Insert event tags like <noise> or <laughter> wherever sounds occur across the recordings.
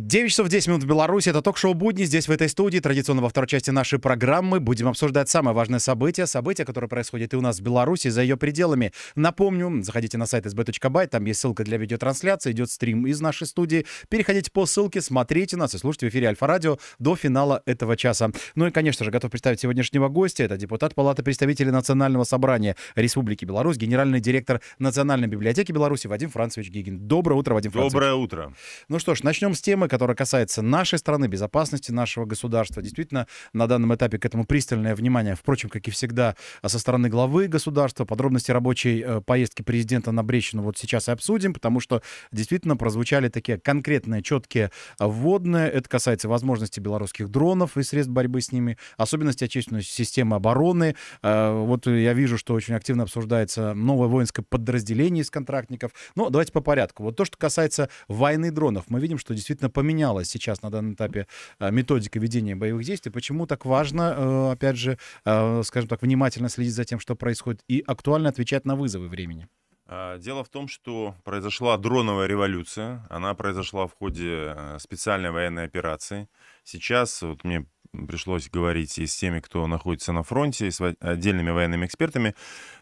9 часов 10 минут в Беларуси. Это ток-шоу «Будни». Здесь, в этой студии, традиционно во второй части нашей программы будем обсуждать самое важное событие. Событие, которое происходит и у нас в Беларуси, за ее пределами. Напомню, заходите на сайт sb.by, там есть ссылка для видеотрансляции, идет стрим из нашей студии. Переходите по ссылке, смотрите нас и слушайте в эфире Альфа-Радио до финала этого часа. Ну и, конечно же, готов представить сегодняшнего гостя. Это депутат Палаты представителей Национального собрания Республики Беларусь, генеральный директор Национальной библиотеки Беларуси Вадим Францевич Гигин. Доброе утро, Вадим Францевич. Доброе утро. Ну что ж, начнем с темы проблемы, которая касается нашей страны, безопасности нашего государства. Действительно, на данном этапе к этому пристальное внимание, впрочем, как и всегда, а со стороны главы государства. Подробности рабочей э, поездки президента на Брещину вот сейчас и обсудим, потому что действительно прозвучали такие конкретные, четкие а, вводные. Это касается возможности белорусских дронов и средств борьбы с ними, особенности отечественной системы обороны. А, вот я вижу, что очень активно обсуждается новое воинское подразделение из контрактников. Но давайте по порядку. Вот то, что касается войны дронов, мы видим, что действительно поменялась сейчас на данном этапе э, методика ведения боевых действий, почему так важно, э, опять же, э, скажем так, внимательно следить за тем, что происходит, и актуально отвечать на вызовы времени? А, дело в том, что произошла дроновая революция. Она произошла в ходе специальной военной операции. Сейчас, вот мне пришлось говорить и с теми, кто находится на фронте, и с отдельными военными экспертами.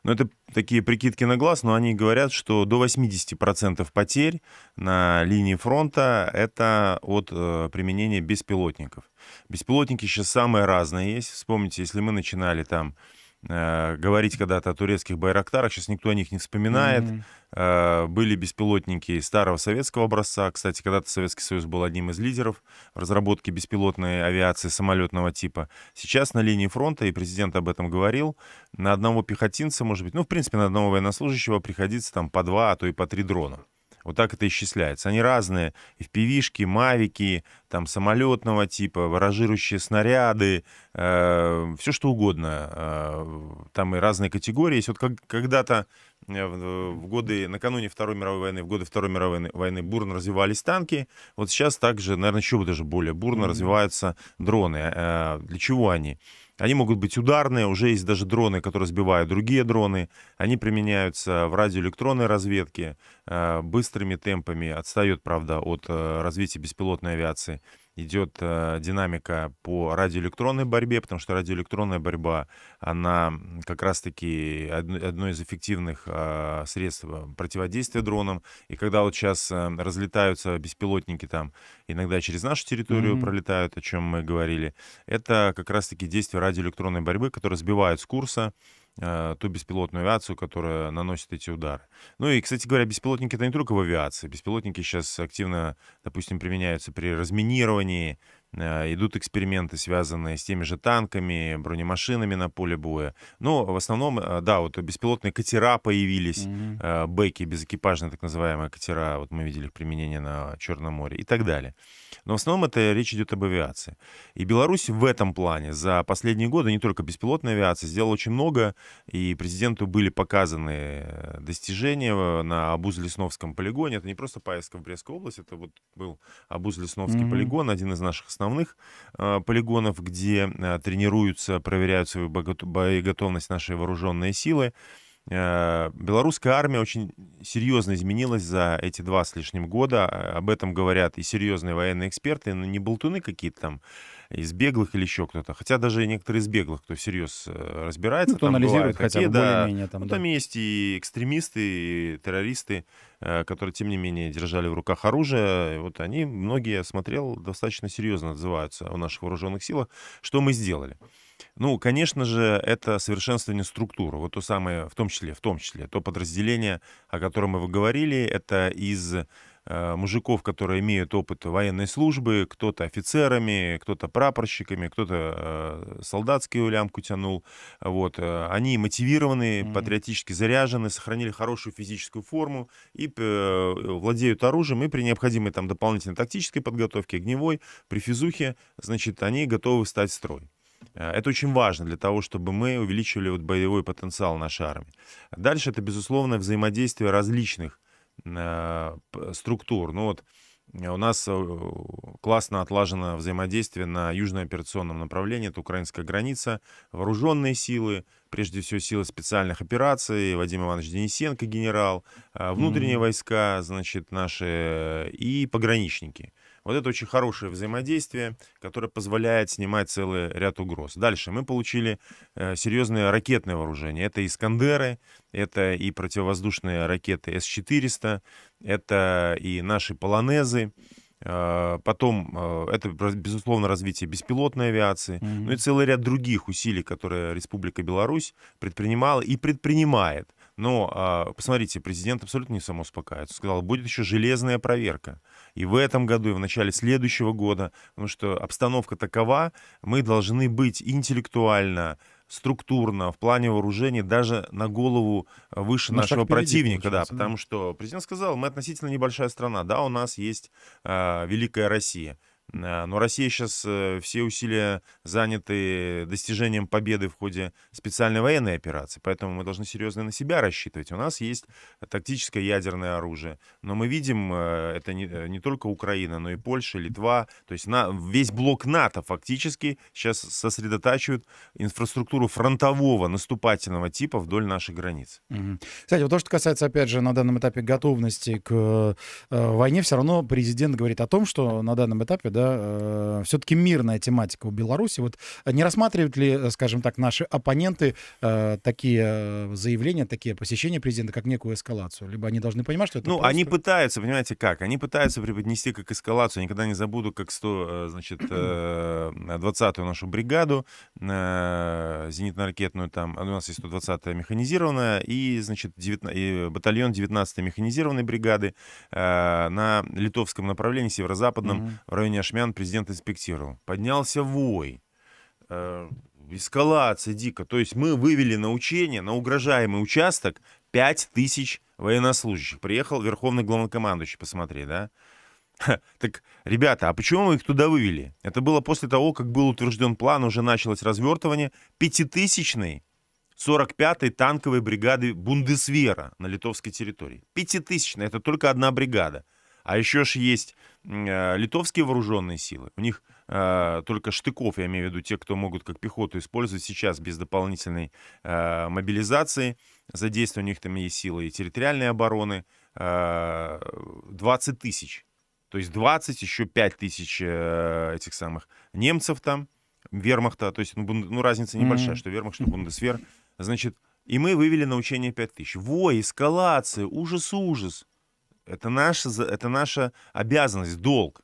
Но это такие прикидки на глаз, но они говорят, что до 80% потерь на линии фронта это от э, применения беспилотников. Беспилотники сейчас самые разные есть. Вспомните, если мы начинали там Э, говорить когда-то о турецких байрактарах, сейчас никто о них не вспоминает. Mm-hmm. были беспилотники старого советского образца. Кстати, когда-то Советский Союз был одним из лидеров в разработке беспилотной авиации самолетного типа. Сейчас на линии фронта, и президент об этом говорил, на одного пехотинца, может быть, ну, в принципе, на одного военнослужащего приходится там по два, а то и по три дрона. Вот так это исчисляется. Они разные. и в шки мавики, там самолетного типа, ворожирующие снаряды, э, все что угодно. Э, там и разные категории есть. Вот как, когда-то э, в годы, накануне Второй мировой войны, в годы Второй мировой войны бурно развивались танки. Вот сейчас также, наверное, еще даже более бурно mm-hmm. развиваются дроны. Э, для чего они? Они могут быть ударные, уже есть даже дроны, которые сбивают другие дроны. Они применяются в радиоэлектронной разведке э, быстрыми темпами. Отстает, правда, от э, развития беспилотной авиации идет э, динамика по радиоэлектронной борьбе, потому что радиоэлектронная борьба, она как раз-таки одно из эффективных а, средств а, противодействия дронам. И когда вот сейчас э, разлетаются беспилотники там, иногда через нашу территорию mm-hmm. пролетают, о чем мы говорили, это как раз-таки действие радиоэлектронной борьбы, которые сбивают с курса, Э, ту беспилотную авиацию, которая наносит эти удары. Ну и, кстати говоря, беспилотники — это не только в авиации. Беспилотники сейчас активно, допустим, применяются при разминировании, Э, идут эксперименты, связанные с теми же танками, бронемашинами на поле боя. Но ну, в основном, э, да, вот беспилотные катера появились, mm-hmm. бэки, безэкипажные так называемые катера, вот мы видели их применение на Черном море и так далее. Но в основном это речь идет об авиации. И Беларусь в этом плане за последние годы, не только беспилотная авиация, сделала очень много, и президенту были показаны достижения на Абуз-Лесновском полигоне. Это не просто поездка в Брестскую область, это вот был Абуз-Лесновский mm-hmm. полигон, один из наших основных основных э, полигонов, где э, тренируются, проверяют свою боеготовность нашей вооруженные силы. Э, белорусская армия очень серьезно изменилась за эти два с лишним года. Э, об этом говорят и серьезные военные эксперты, но не болтуны какие-то там из беглых или еще кто-то. Хотя даже некоторые из беглых, кто всерьез э, разбирается, ну, кто там анализирует хотя бы да, более-менее. Там, ну, да. там есть и экстремисты, и террористы, которые, тем не менее, держали в руках оружие. Вот они, многие, смотрел, достаточно серьезно отзываются о наших вооруженных силах. Что мы сделали? Ну, конечно же, это совершенствование структуры, вот то самое, в том числе, в том числе, то подразделение, о котором мы говорили, это из э, мужиков, которые имеют опыт военной службы, кто-то офицерами, кто-то прапорщиками, кто-то э, солдатскую лямку тянул, вот, э, они мотивированы, mm-hmm. патриотически заряжены, сохранили хорошую физическую форму и э, владеют оружием, и при необходимой там дополнительной тактической подготовке, огневой, при физухе, значит, они готовы встать в строй. Э, это очень важно для того, чтобы мы увеличивали вот боевой потенциал нашей армии. Дальше это, безусловно, взаимодействие различных э, структур. Ну вот э, у нас классно отлажено взаимодействие на южно-операционном направлении, это украинская граница, вооруженные силы, прежде всего силы специальных операций, Вадим Иванович Денисенко генерал, внутренние mm-hmm. войска, значит, наши и пограничники. Вот это очень хорошее взаимодействие, которое позволяет снимать целый ряд угроз. Дальше мы получили э, серьезное ракетное вооружение. Это «Искандеры», это и противовоздушные ракеты С-400, это и наши «Полонезы», э, Потом э, это, безусловно, развитие беспилотной авиации, mm-hmm. ну и целый ряд других усилий, которые Республика Беларусь предпринимала и предпринимает но а, посмотрите, президент абсолютно не самоуспокаивается. Сказал, будет еще железная проверка. И в этом году, и в начале следующего года, потому что обстановка такова, мы должны быть интеллектуально, структурно, в плане вооружения даже на голову а, выше Наш нашего противника, да, потому да. что президент сказал, мы относительно небольшая страна, да, у нас есть э, великая Россия. Э, но Россия сейчас э, все усилия заняты достижением победы в ходе специальной военной операции, поэтому мы должны серьезно на себя рассчитывать. У нас есть тактическое ядерное оружие, но мы видим, э, это не, не только Украина, но и Польша, Литва, то есть на, весь блок НАТО фактически сейчас сосредотачивает инфраструктуру фронтового наступательного типа вдоль наших границ. Кстати, вот то, что касается, опять же, на данном этапе готовности к войне, все равно президент говорит о том, что на данном этапе, да, да, э, все-таки мирная тематика у Беларуси. Вот э, не рассматривают ли, э, скажем так, наши оппоненты э, такие э, заявления, такие посещения президента как некую эскалацию? Либо они должны понимать, что это Ну, просто... они пытаются, понимаете, как? Они пытаются преподнести как эскалацию. Я никогда не забуду, как 100, значит, 20-ю нашу бригаду, зенитно-ракетную там, а у нас есть 120-я механизированная и, значит, 19, и батальон 19-й механизированной бригады на литовском направлении, северо-западном, mm-hmm. в районе аж Ашмян президент инспектировал. Поднялся вой, э, эскалация дико. То есть мы вывели на учение, на угрожаемый участок 5 тысяч военнослужащих. Приехал верховный главнокомандующий, посмотри, да? так, ребята, а почему мы их туда вывели? Это было после того, как был утвержден план, уже началось развертывание пятитысячной 45-й танковой бригады Бундесвера на литовской территории. Пятитысячная, это только одна бригада. А еще ж есть э, литовские вооруженные силы. У них э, только штыков, я имею в виду те, кто могут как пехоту использовать сейчас без дополнительной э, мобилизации. Задействовать у них там есть силы и территориальной обороны. Э, 20 тысяч. То есть 20, еще 5 тысяч э, этих самых немцев там, вермахта. То есть ну, ну разница небольшая, mm-hmm. что вермахт, что бундесвер. Значит, и мы вывели на учение 5 тысяч. Во, эскалация, ужас-ужас. Это наша, это наша обязанность, долг.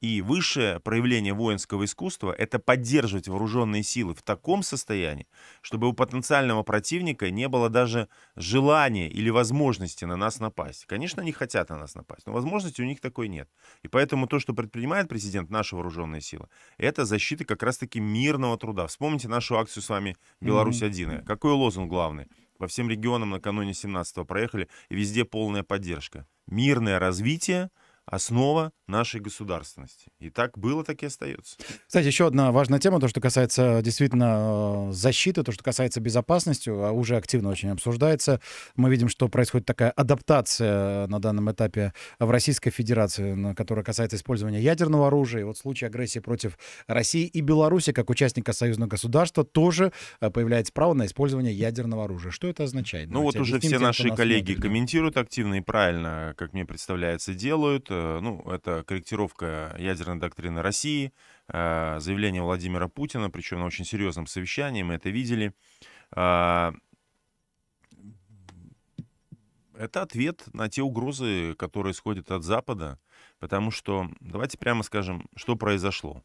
И высшее проявление воинского искусства – это поддерживать вооруженные силы в таком состоянии, чтобы у потенциального противника не было даже желания или возможности на нас напасть. Конечно, они хотят на нас напасть, но возможности у них такой нет. И поэтому то, что предпринимает президент, наши вооруженные силы, это защита как раз-таки мирного труда. Вспомните нашу акцию с вами «Беларусь-1». Какой лозунг главный? По всем регионам накануне 17-го проехали, и везде полная поддержка мирное развитие – основа нашей государственности. И так было, так и остается. Кстати, еще одна важная тема, то, что касается э, действительно э, защиты, то, что касается безопасности, а уже активно очень обсуждается. Мы видим, что происходит такая адаптация э, на данном этапе в Российской Федерации, которая касается использования ядерного оружия. И вот случай агрессии против России и Беларуси, как участника союзного государства, тоже появляется право на использование ядерного оружия. Что это означает? Ну Давайте вот уже все наши коллеги смотрит. комментируют активно и правильно, как мне представляется, делают Э, ну, это корректировка ядерной доктрины России, э, заявление Владимира Путина, причем на очень серьезном совещании, мы это видели. А, это ответ на те угрозы, которые исходят от Запада, потому что, давайте прямо скажем, что произошло.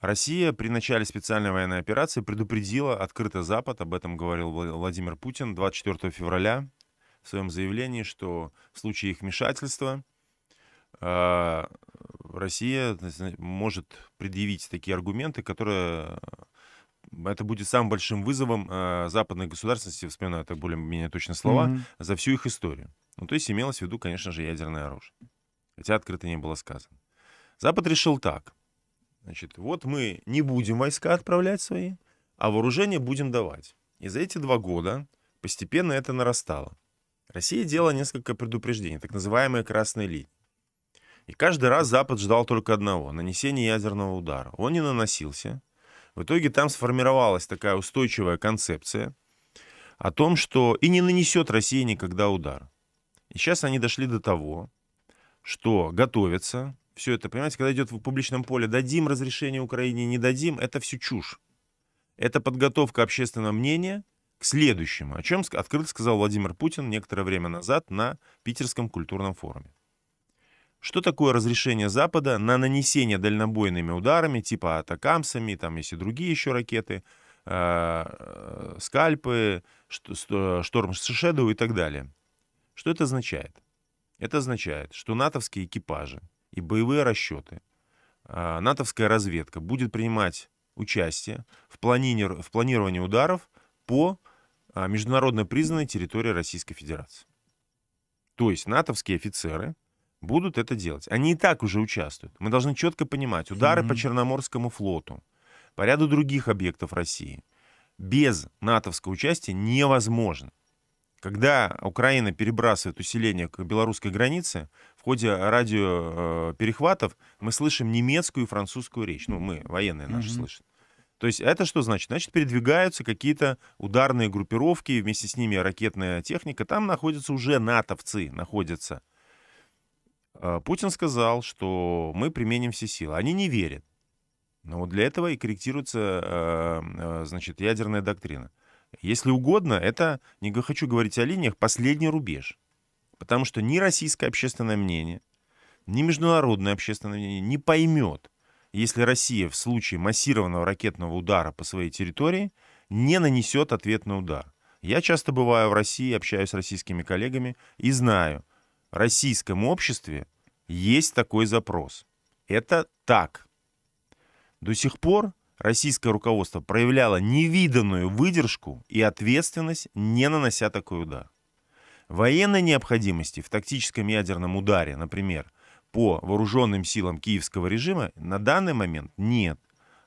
Россия при начале специальной военной операции предупредила открыто Запад, об этом говорил Владимир Путин 24 февраля в своем заявлении, что в случае их вмешательства а, Россия может предъявить такие аргументы, которые э, это будет самым большим вызовом э, западной государственности, вспоминаю это более-менее точно слова, mm-hmm. за всю их историю. Ну, то есть имелось в виду, конечно же, ядерное оружие. Хотя открыто не было сказано. Запад решил так. Значит, вот мы не будем войска отправлять свои, а вооружение будем давать. И за эти два года постепенно это нарастало. Россия делала несколько предупреждений, так называемые красные линии. И каждый раз Запад ждал только одного – нанесения ядерного удара. Он не наносился. В итоге там сформировалась такая устойчивая концепция о том, что и не нанесет Россия никогда удар. И сейчас они дошли до того, что готовятся. Все это, понимаете, когда идет в публичном поле, дадим разрешение Украине, не дадим, это все чушь. Это подготовка общественного мнения к следующему, о чем открыто сказал Владимир Путин некоторое время назад на Питерском культурном форуме. Что такое разрешение Запада на нанесение дальнобойными ударами, типа атакамсами, там есть и другие еще ракеты, а, э, скальпы, шторм Шедоу и так далее. Что это означает? Это означает, что натовские экипажи и боевые расчеты, а, натовская разведка будет принимать участие в, плани... в планировании ударов по а, международно признанной территории Российской Федерации. То есть натовские офицеры – будут это делать. Они и так уже участвуют. Мы должны четко понимать, удары mm-hmm. по Черноморскому флоту, по ряду других объектов России без натовского участия невозможно. Когда Украина перебрасывает усиление к белорусской границе, в ходе радиоперехватов э, мы слышим немецкую и французскую речь. Ну, мы, военные наши, mm-hmm. слышим. То есть это что значит? Значит, передвигаются какие-то ударные группировки, вместе с ними ракетная техника. Там находятся уже натовцы, находятся. Э, Путин сказал, что мы применим все силы. Они не верят. Но вот для этого и корректируется э, э, значит, ядерная доктрина. Если угодно, это, не хочу говорить о линиях, последний рубеж. Потому что ни российское общественное мнение, ни международное общественное мнение не поймет, если Россия в случае массированного ракетного удара по своей территории не нанесет ответный удар. Я часто бываю в России, общаюсь с российскими коллегами и знаю, в российском обществе есть такой запрос. Это так. До сих пор российское руководство проявляло невиданную выдержку и ответственность, не нанося такой удар. Военной необходимости в тактическом ядерном ударе, например, по вооруженным силам киевского режима на данный момент нет.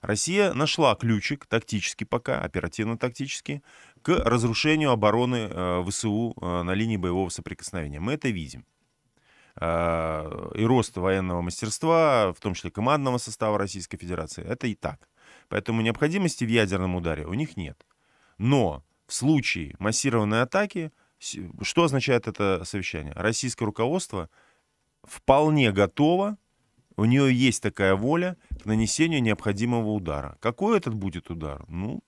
Россия нашла ключик, тактически пока, оперативно-тактически, к разрушению обороны э, ВСУ э, на линии боевого соприкосновения. Мы это видим. Э, и роста военного мастерства, в том числе командного состава Российской Федерации. Это и так. Поэтому необходимости в ядерном ударе у них нет. Но в случае массированной атаки, что означает это совещание? Российское руководство вполне готово, у нее есть такая воля к нанесению необходимого удара. Какой этот будет удар? Ну,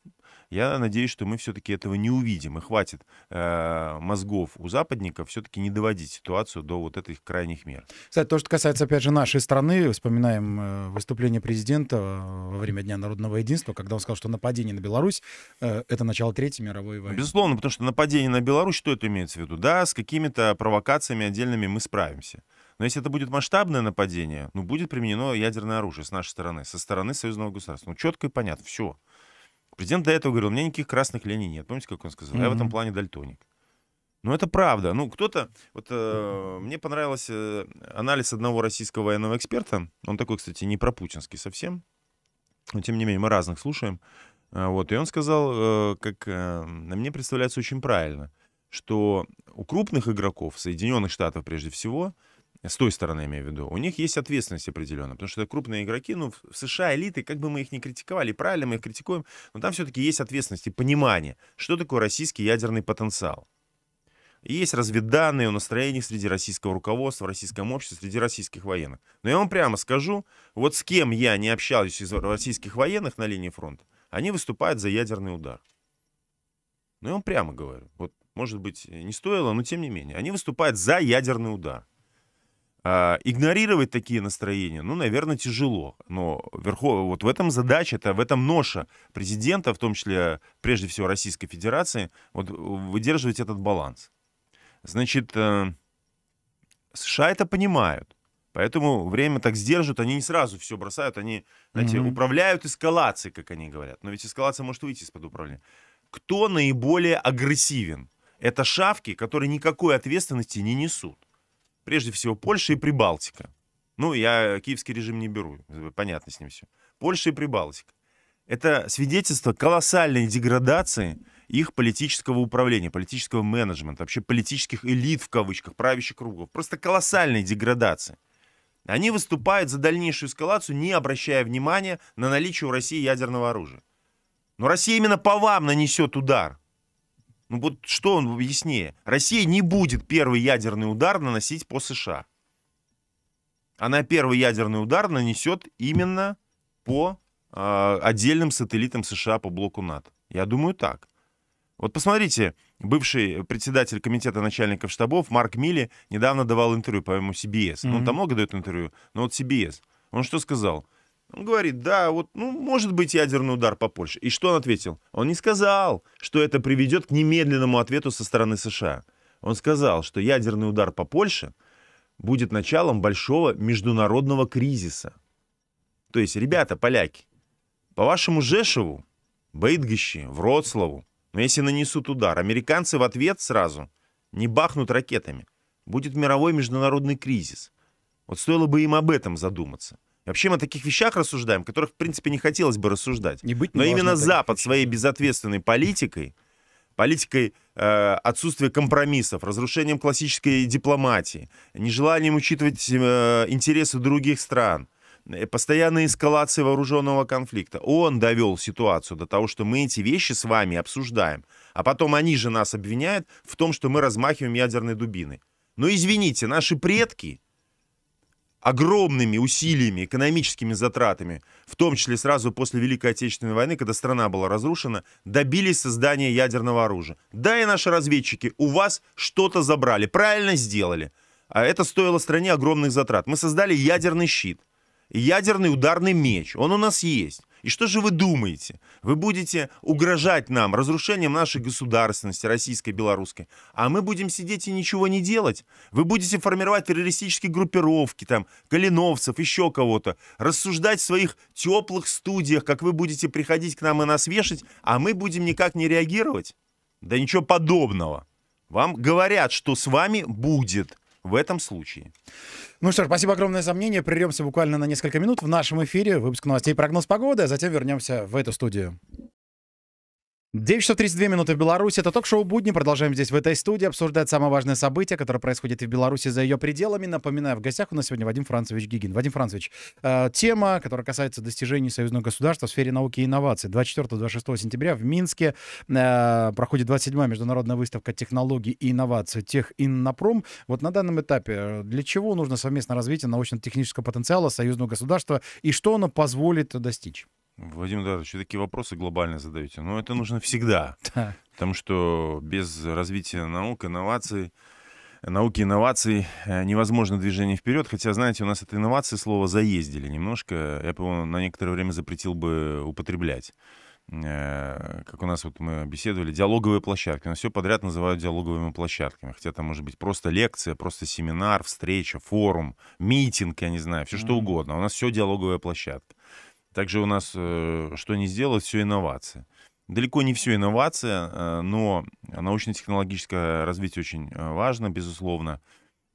я надеюсь, что мы все-таки этого не увидим, и хватит э, мозгов у западников все-таки не доводить ситуацию до вот этих крайних мер. Кстати, то, что касается, опять же, нашей страны, вспоминаем э, выступление президента э, во время Дня народного единства, когда он сказал, что нападение на Беларусь э, — это начало Третьей мировой войны. Безусловно, потому что нападение на Беларусь, что это имеется в виду? Да, с какими-то провокациями отдельными мы справимся. Но если это будет масштабное нападение, ну, будет применено ядерное оружие с нашей стороны, со стороны союзного государства. Ну, четко и понятно, все. Президент до этого говорил, у меня никаких красных линий нет. Помните, как он сказал? Mm-hmm. Я в этом плане дальтоник. Ну, это правда. Ну, кто-то... Вот э, мне понравился э, анализ одного российского военного эксперта. Он такой, кстати, не пропутинский совсем. Но, тем не менее, мы разных слушаем. Э, вот, и он сказал, э, как э, на мне представляется очень правильно, что у крупных игроков, Соединенных Штатов прежде всего, с той стороны, имею в виду, у них есть ответственность определенная, потому что это крупные игроки, ну, в США элиты, как бы мы их не критиковали, правильно мы их критикуем, но там все-таки есть ответственность и понимание, что такое российский ядерный потенциал. И есть разведданные о настроениях среди российского руководства, в российском обществе, среди российских военных. Но я вам прямо скажу, вот с кем я не общаюсь из российских военных на линии фронта, они выступают за ядерный удар. Ну, я вам прямо говорю. Вот, может быть, не стоило, но тем не менее. Они выступают за ядерный удар. А, игнорировать такие настроения, ну, наверное, тяжело. Но верхов... вот в этом задача, это в этом ноша президента, в том числе, прежде всего, Российской Федерации, вот выдерживать этот баланс. Значит, э, США это понимают. Поэтому время так сдерживают, они не сразу все бросают, они, знаете, mm-hmm. управляют эскалацией, как они говорят. Но ведь эскалация может выйти из-под управления. Кто наиболее агрессивен? Это шавки, которые никакой ответственности не несут прежде всего Польша и Прибалтика. Ну, я киевский режим не беру, понятно с ним все. Польша и Прибалтика. Это свидетельство колоссальной деградации их политического управления, политического менеджмента, вообще политических элит в кавычках, правящих кругов. Просто колоссальной деградации. Они выступают за дальнейшую эскалацию, не обращая внимания на наличие у России ядерного оружия. Но Россия именно по вам нанесет удар. Ну вот что он яснее? Россия не будет первый ядерный удар наносить по США. Она первый ядерный удар нанесет именно по э, отдельным сателлитам США по блоку НАТО. Я думаю так. Вот посмотрите, бывший председатель комитета начальников штабов Марк Милли недавно давал интервью, по-моему, CBS. Mm-hmm. Ну, он там много дает интервью, но вот CBS. Он что сказал? Он говорит, да, вот, ну, может быть, ядерный удар по Польше. И что он ответил? Он не сказал, что это приведет к немедленному ответу со стороны США. Он сказал, что ядерный удар по Польше будет началом большого международного кризиса. То есть, ребята, поляки, по вашему Жешеву, Бейтгищи, Вроцлаву, но ну, если нанесут удар, американцы в ответ сразу не бахнут ракетами. Будет мировой международный кризис. Вот стоило бы им об этом задуматься. Вообще мы о таких вещах рассуждаем, которых, в принципе, не хотелось бы рассуждать. Не быть не Но именно Запад вещей. своей безответственной политикой, политикой э, отсутствия компромиссов, разрушением классической дипломатии, нежеланием учитывать э, интересы других стран, э, постоянной эскалации вооруженного конфликта. Он довел ситуацию до того, что мы эти вещи с вами обсуждаем, а потом они же нас обвиняют в том, что мы размахиваем ядерной дубиной. Но извините, наши предки огромными усилиями, экономическими затратами, в том числе сразу после Великой Отечественной войны, когда страна была разрушена, добились создания ядерного оружия. Да, и наши разведчики у вас что-то забрали, правильно сделали. А это стоило стране огромных затрат. Мы создали ядерный щит, ядерный ударный меч, он у нас есть. И что же вы думаете? Вы будете угрожать нам разрушением нашей государственности, российской, белорусской. А мы будем сидеть и ничего не делать. Вы будете формировать террористические группировки, там, калиновцев, еще кого-то. Рассуждать в своих теплых студиях, как вы будете приходить к нам и нас вешать, а мы будем никак не реагировать. Да ничего подобного. Вам говорят, что с вами будет в этом случае. Ну что ж, спасибо огромное за мнение. Прервемся буквально на несколько минут в нашем эфире. Выпуск новостей прогноз погоды, а затем вернемся в эту студию. 9 часов 32 минуты в Беларуси. Это ток-шоу «Будни». Продолжаем здесь, в этой студии, обсуждать самое важное событие, которое происходит в Беларуси за ее пределами. Напоминаю, в гостях у нас сегодня Вадим Францевич Гигин. Вадим Францевич, э, тема, которая касается достижений союзного государства в сфере науки и инноваций. 24-26 сентября в Минске э, проходит 27-я международная выставка технологий и инноваций «Техиннопром». Вот на данном этапе э, для чего нужно совместное развитие научно-технического потенциала союзного государства и что оно позволит достичь? Владимир Эдуардович, вы такие вопросы глобально задаете, но это нужно всегда. Потому что без развития наук, инноваций, науки инноваций э, невозможно движение вперед. Хотя, знаете, у нас это инновации слово заездили немножко. Я бы его на некоторое время запретил бы употреблять. Э, как у нас вот мы беседовали, диалоговые площадки. У нас все подряд называют диалоговыми площадками. Хотя там может быть просто лекция, просто семинар, встреча, форум, митинг, я не знаю, все что угодно. У нас все диалоговая площадка. Также у нас, э, что не сделать, все инновация. Далеко не все инновация, э, но научно-технологическое развитие очень э, важно, безусловно.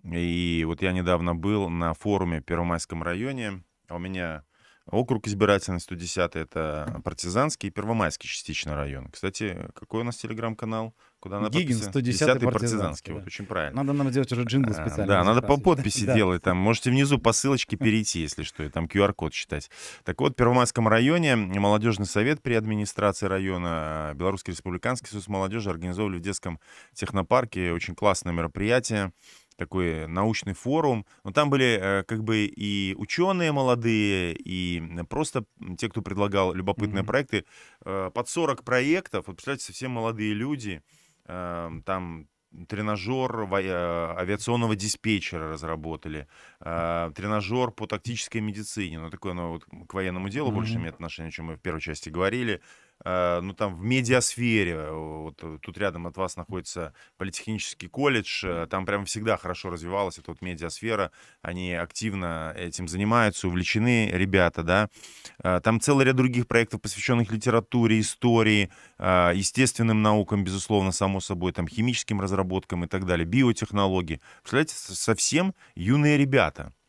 И вот я недавно был на форуме в Первомайском районе. А у меня округ избирательный 110 это партизанский и Первомайский частично район. Кстати, какой у нас телеграм-канал? Куда надо Гигин, 110 10 партизанский. Да. Вот, очень правильно. Надо нам сделать уже джингл э, специально. А, да, надо по подписи <laughs> делать. Там можете внизу по ссылочке <laughs> перейти, если что, и там QR-код считать. Так вот, в Первомайском районе молодежный совет при администрации района э, Белорусский республиканский союз молодежи организовали в детском технопарке очень классное мероприятие такой научный форум. Но там были э, как бы и ученые молодые, и просто те, кто предлагал любопытные mm-hmm. проекты. Под 40 проектов, вот, представляете, совсем молодые люди. Эм, там тренажер э, авиационного диспетчера разработали, э, тренажер по тактической медицине, ну такое, ну вот к военному делу mm-hmm. больше имеет отношение, чем мы в первой части говорили, Э, ну, там, в медиасфере, э, вот э, тут рядом от вас находится политехнический колледж, там прям всегда хорошо развивалась эта вот медиасфера, они активно этим занимаются, увлечены ребята, да. Там целый ряд других проектов, посвященных литературе, истории, естественным наукам, безусловно, само собой, там, химическим разработкам и так далее, биотехнологии. Представляете, совсем юные ребята —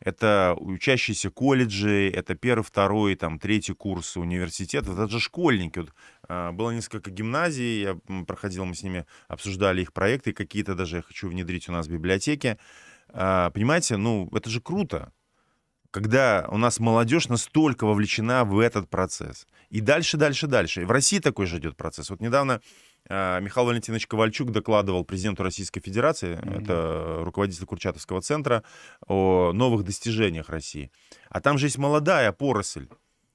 это учащиеся колледжи, это первый, второй, там, третий курс университета, это же школьники. Вот, а, было несколько гимназий, я проходил, мы с ними обсуждали их проекты, какие-то даже я хочу внедрить у нас в библиотеке. А, понимаете, ну, это же круто, когда у нас молодежь настолько вовлечена в этот процесс. И дальше, дальше, дальше. И в России такой же идет процесс. Вот недавно а, Михаил Валентинович Ковальчук докладывал президенту Российской Федерации, mm-hmm. это руководитель Курчатовского центра, о новых достижениях России. А там же есть молодая поросль.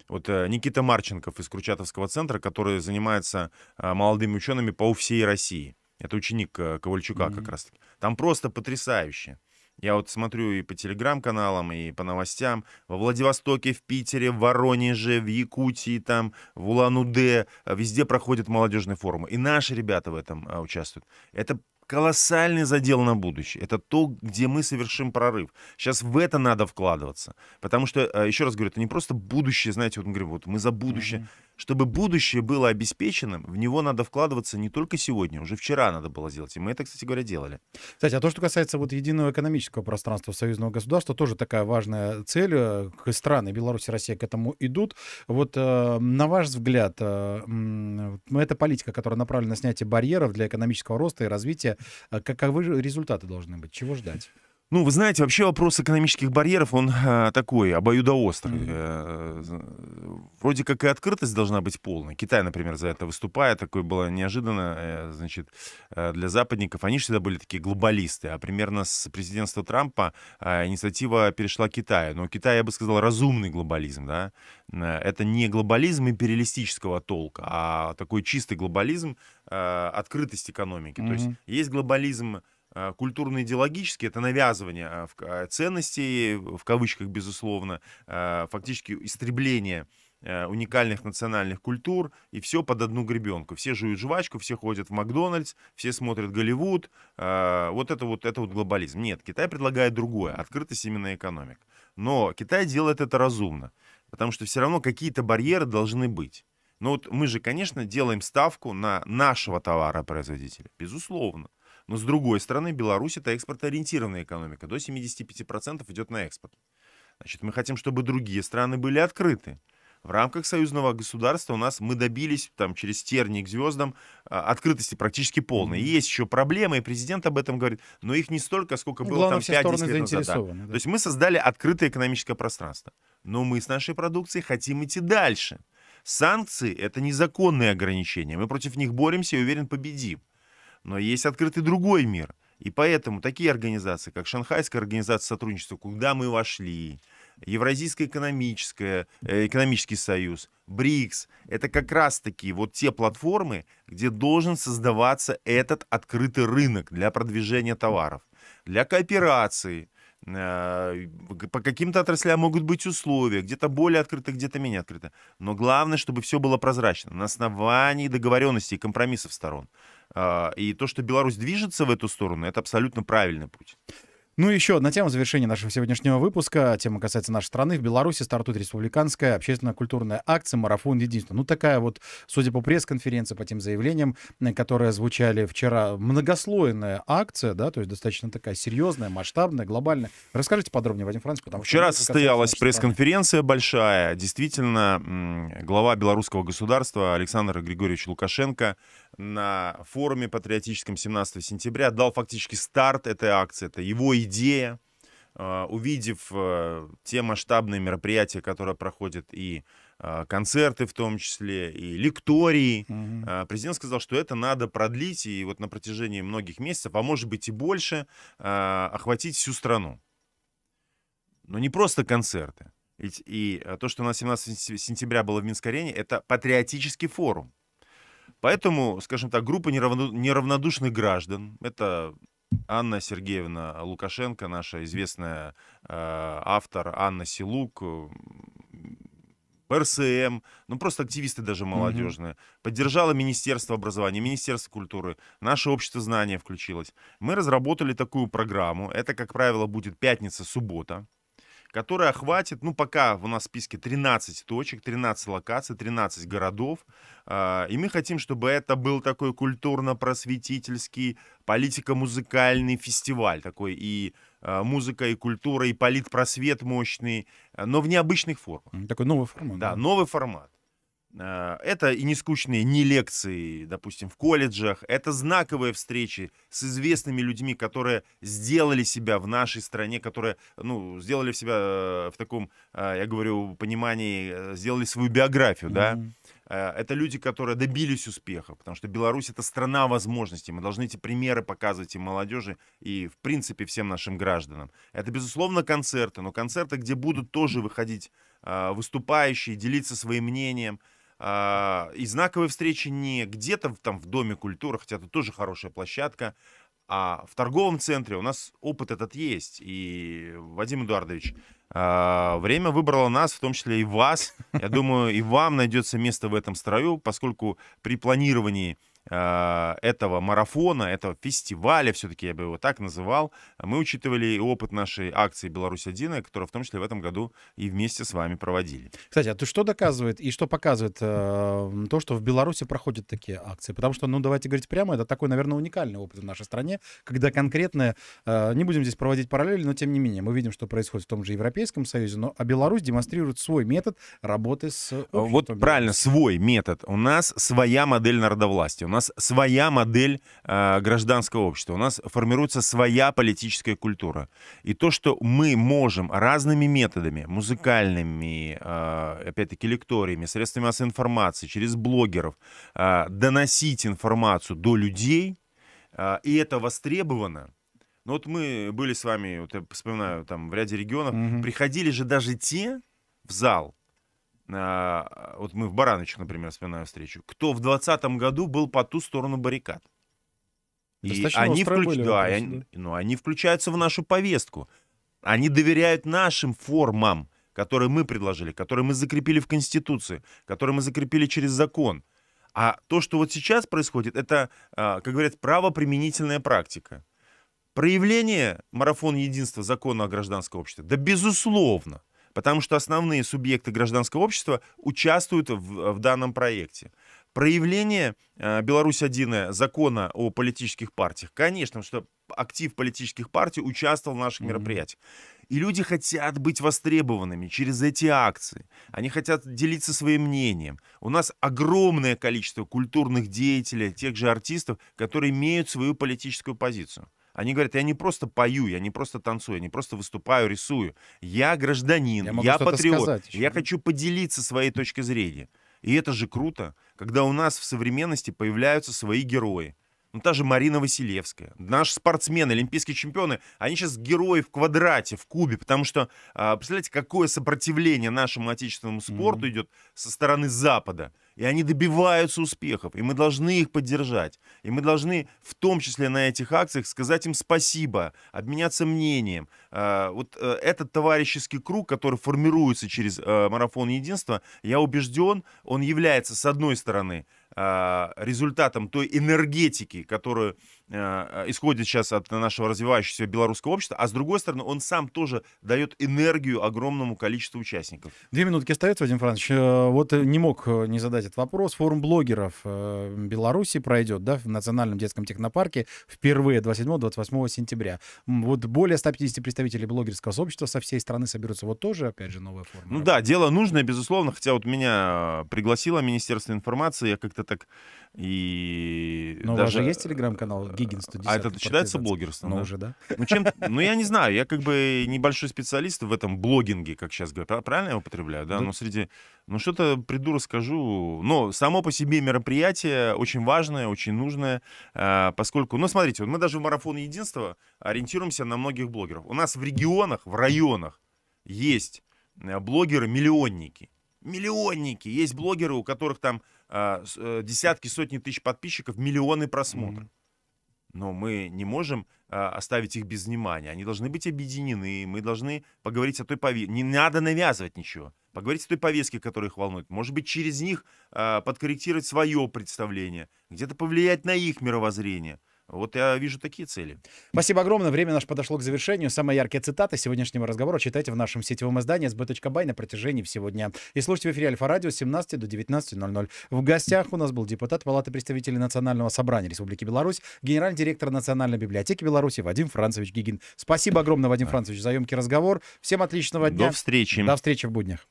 Вот э, Никита Марченков из Курчатовского центра, который занимается а, молодыми учеными по всей России. Это ученик э, Ковальчука mm-hmm. как раз. Там просто потрясающе. Я вот смотрю и по телеграм-каналам, и по новостям. Во Владивостоке, в Питере, в Воронеже, в Якутии, там, в Улан-Удэ. А везде проходят молодежные форумы. И наши ребята в этом а, участвуют. Это колоссальный задел на будущее. Это то, где мы совершим прорыв. Сейчас в это надо вкладываться. Потому что, а, еще раз говорю, это не просто будущее, знаете, вот мы говорим, вот мы за будущее. Mm-hmm чтобы будущее было обеспеченным, в него надо вкладываться не только сегодня, уже вчера надо было сделать. И мы это, кстати говоря, делали. Кстати, а то, что касается вот единого экономического пространства союзного государства, тоже такая важная цель. Э, страны Беларусь и Россия к этому идут. Вот э, на ваш взгляд, э, эта политика, которая направлена на снятие барьеров для экономического роста и развития, каковы результаты должны быть? Чего ждать? Ну, вы знаете, вообще вопрос экономических барьеров, он э, такой, обоюдоострый. Mm-hmm. Э, вроде как и открытость должна быть полной. Китай, например, за это выступает. Такое было неожиданно, э, значит, э, для западников. Они всегда были такие глобалисты. А примерно с президентства Трампа э, инициатива перешла к Китаю. Но Китай, я бы сказал, разумный глобализм, да. Э, это не глобализм империалистического толка, а такой чистый глобализм э, открытость экономики. Mm-hmm. То есть есть глобализм а, культурно-идеологически это навязывание а, а, ценностей, в кавычках, безусловно, фактически истребление уникальных национальных культур, и все под одну гребенку. Все жуют жвачку, все ходят в Макдональдс, все смотрят Голливуд. Вот это вот, это вот глобализм. Нет, Китай предлагает другое, открытость именно экономик. Но Китай делает это разумно, потому что все равно какие-то барьеры должны быть. Но вот мы же, конечно, делаем ставку на нашего товара-производителя, безусловно. Но с другой стороны, Беларусь это экспортоориентированная экономика. До 75% идет на экспорт. Значит, мы хотим, чтобы другие страны были открыты. В рамках союзного государства у нас мы добились там через тернии к звездам а, открытости практически полной. Есть еще проблемы, и президент об этом говорит, но их не столько, сколько было Главное, там 5-10 лет назад. Да. Да. То есть мы создали открытое экономическое пространство. Но мы с нашей продукцией хотим идти дальше. Санкции — это незаконные ограничения. Мы против них боремся и, уверен, победим. Но есть открытый другой мир. И поэтому такие организации, как Шанхайская организация сотрудничества, куда мы вошли, Евразийский экономическое, э, экономический союз, БРИКС, это как раз-таки вот те платформы, где должен создаваться этот открытый рынок для продвижения товаров, для кооперации, э, по каким-то отраслям могут быть условия, где-то более открыто, где-то менее открыто. Но главное, чтобы все было прозрачно, на основании договоренностей и компромиссов сторон. А, и то, что Беларусь движется в эту сторону, это абсолютно правильный путь. Ну и еще одна тема завершения нашего сегодняшнего выпуска. Тема касается нашей страны. В Беларуси стартует республиканская общественно-культурная акция «Марафон единства». Ну такая вот, судя по пресс-конференции, по тем заявлениям, которые звучали вчера, многослойная акция, да, то есть достаточно такая серьезная, масштабная, глобальная. Расскажите подробнее, Вадим Францович, потому вчера что... состоялась пресс-конференция страны. большая. Действительно, глава белорусского государства Александр Григорьевич Лукашенко на форуме патриотическом 17 сентября, дал фактически старт этой акции. Это его идея. А, увидев э, те масштабные мероприятия, которые проходят и а, концерты в том числе, и лектории, угу. президент сказал, что это надо продлить и вот на протяжении многих месяцев, а может быть и больше, охватить всю страну. Но не просто концерты. Ведь и э, то, что у нас 17 сентября было в Минской арене, это патриотический форум. Поэтому, скажем так, группа неравнодушных граждан, это Анна Сергеевна Лукашенко, наша известная э, автор, Анна Силук, РСМ, ну просто активисты даже молодежные, угу. поддержало Министерство образования, Министерство культуры, наше общество знания включилось. Мы разработали такую программу, это, как правило, будет пятница, суббота, которая охватит, ну, пока у нас в списке 13 точек, 13 локаций, 13 городов. А, и мы хотим, чтобы это был такой культурно-просветительский, политико-музыкальный фестиваль, такой и а, музыка, и культура, и политпросвет мощный, но в необычных формах. Такой новый формат. Да, да. новый формат. Э, это и не скучные не лекции, допустим, в колледжах. Это знаковые встречи с известными людьми, которые сделали себя в нашей стране, которые, ну, сделали себя э, в таком, э, я говорю, понимании, сделали свою биографию, mm-hmm. да. Это люди, которые добились успеха, потому что Беларусь это страна возможностей. Мы должны эти примеры показывать и молодежи, и в принципе всем нашим гражданам. Это, безусловно, концерты, но концерты, где будут тоже выходить выступающие, делиться своим мнением. А, и знаковые встречи не где-то там в Доме культуры, хотя это тоже хорошая площадка, а в торговом центре у нас опыт этот есть. И, Вадим Эдуардович, а, время выбрало нас, в том числе и вас. Я думаю, и вам найдется место в этом строю, поскольку при планировании а, этого марафона, этого фестиваля, все-таки я бы его так называл, мы учитывали и опыт нашей акции «Беларусь-1», которую в том числе в этом году и вместе с вами проводили. Кстати, а то, что доказывает и что показывает э, то, что в Беларуси проходят такие акции? Потому что, ну, давайте говорить прямо, это такой, наверное, уникальный опыт в нашей стране, когда конкретно, э, не будем здесь проводить параллели, но тем не менее, мы видим, что происходит в том же Европейском Союзе, но а Беларусь демонстрирует свой метод работы с... Вот правильно, свой метод. У нас своя модель народовластия нас своя модель э, гражданского общества, у нас формируется своя политическая культура. И то, что мы можем разными методами, музыкальными, э, опять-таки лекториями, средствами массовой информации, через блогеров, э, доносить информацию до людей, э, и это востребовано, ну вот мы были с вами, вот я вспоминаю, там в ряде регионов, угу. приходили же даже те в зал, а, вот мы в Барановичах, например, вспоминаем встречу, кто в 2020 году был по ту сторону баррикад. и они, вклю... были, да, вопрос, они... Да. Ну, они включаются в нашу повестку. Они доверяют нашим формам, которые мы предложили, которые мы закрепили в Конституции, которые мы закрепили через закон. А то, что вот сейчас происходит, это, а, как говорят, правоприменительная практика. Проявление марафон единства закона о гражданском обществе, да безусловно – потому что основные субъекты гражданского общества участвуют в, в данном проекте. Проявление э, Беларусь-1 закона о политических партиях, конечно, что актив политических партий участвовал в наших mm-hmm. мероприятиях. И люди хотят быть востребованными через эти акции. Они хотят делиться своим мнением. У нас огромное количество культурных деятелей, тех же артистов, которые имеют свою политическую позицию. Они говорят, я не просто пою, я не просто танцую, я не просто выступаю, рисую. Я гражданин, я, я патриот. Я хочу поделиться своей точкой зрения. И это же круто, когда у нас в современности появляются свои герои. Ну, та же Марина Василевская. Наши спортсмены, олимпийские чемпионы, они сейчас герои в квадрате, в кубе, потому что, а, представляете, какое сопротивление нашему отечественному спорту mm-hmm. идет со стороны Запада. И они добиваются успехов, и мы должны их поддержать. И мы должны в том числе на этих акциях сказать им спасибо, обменяться мнением. А, вот э, этот товарищеский круг, который формируется через э, марафон единства, я убежден, он является, с одной стороны, а, результатом той энергетики, которая а, исходит сейчас от нашего развивающегося белорусского общества, а с другой стороны, он сам тоже дает энергию огромному количеству участников. Две минутки остается, Вадим Францович. Э, вот э, не мог э, не задать этот вопрос. Форум блогеров Беларуси пройдет да, в Национальном детском технопарке впервые 27-28 сентября. Вот более 150 представителей блогерского сообщества со всей страны соберутся. Вот тоже, опять же, новая форма. Ну да, дело нужное, безусловно, хотя вот меня пригласило Министерство информации, я как-то выкаток. И Но даже... у вас же есть телеграм-канал э, Гигин 110. А это считается блогерством? Ну, да? уже, да? <laughs> Ну, чем... ну, я не знаю, я как бы небольшой специалист в этом блогинге, как сейчас говорят. правильно я употребляю, да? да? Но среди... Ну, что-то приду, расскажу. Но само по себе мероприятие очень важное, очень нужное, э, поскольку... Ну, смотрите, вот мы даже в марафон единства ориентируемся на многих блогеров. У нас в регионах, в районах есть э, блогеры-миллионники. Миллионники. Есть блогеры, у которых там а, э, десятки, сотни тысяч подписчиков, миллионы просмотров. Mm-hmm. Но мы не можем а, оставить их без внимания. Они должны быть объединены. Мы должны поговорить о той повестке. Не надо навязывать ничего. Поговорить о той повестке, которая их волнует. Может быть, через них а, подкорректировать свое представление. Где-то повлиять на их мировоззрение. Вот я вижу такие цели. Спасибо огромное. Время наше подошло к завершению. Самая яркая цитата сегодняшнего разговора читайте в нашем сетевом издании sb.by на протяжении всего дня. И слушайте в эфире Альфа-радио с 17 до 19.00. В гостях у нас был депутат Палаты представителей Национального собрания Республики Беларусь, генеральный директор Национальной библиотеки Беларуси Вадим Францевич Гигин. Спасибо огромное, Вадим Францевич, за емкий разговор. Всем отличного дня. До встречи. До встречи в буднях.